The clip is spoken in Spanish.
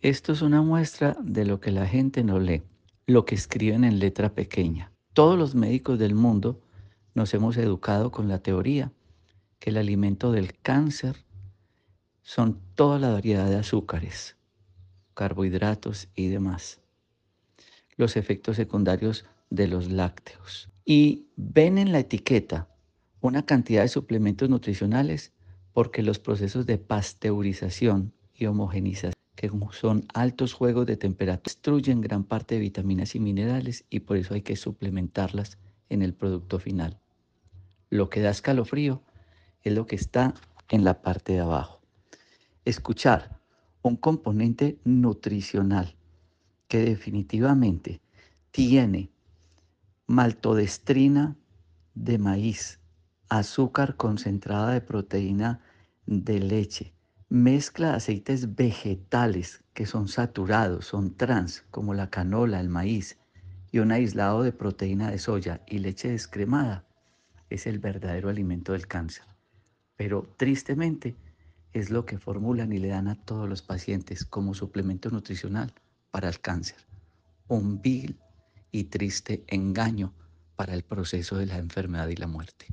Esto es una muestra de lo que la gente no lee, lo que escriben en letra pequeña. Todos los médicos del mundo nos hemos educado con la teoría que el alimento del cáncer son toda la variedad de azúcares, carbohidratos y demás. Los efectos secundarios de los lácteos. Y ven en la etiqueta una cantidad de suplementos nutricionales porque los procesos de pasteurización y homogenización que son altos juegos de temperatura, destruyen gran parte de vitaminas y minerales y por eso hay que suplementarlas en el producto final. Lo que da escalofrío es lo que está en la parte de abajo. Escuchar un componente nutricional que definitivamente tiene maltodestrina de maíz, azúcar concentrada de proteína de leche, mezcla aceites vegetales que son saturados, son trans, como la canola, el maíz, y un aislado de proteína de soya y leche descremada, es el verdadero alimento del cáncer. Pero tristemente es lo que formulan y le dan a todos los pacientes como suplemento nutricional para el cáncer. Un vil y triste engaño para el proceso de la enfermedad y la muerte.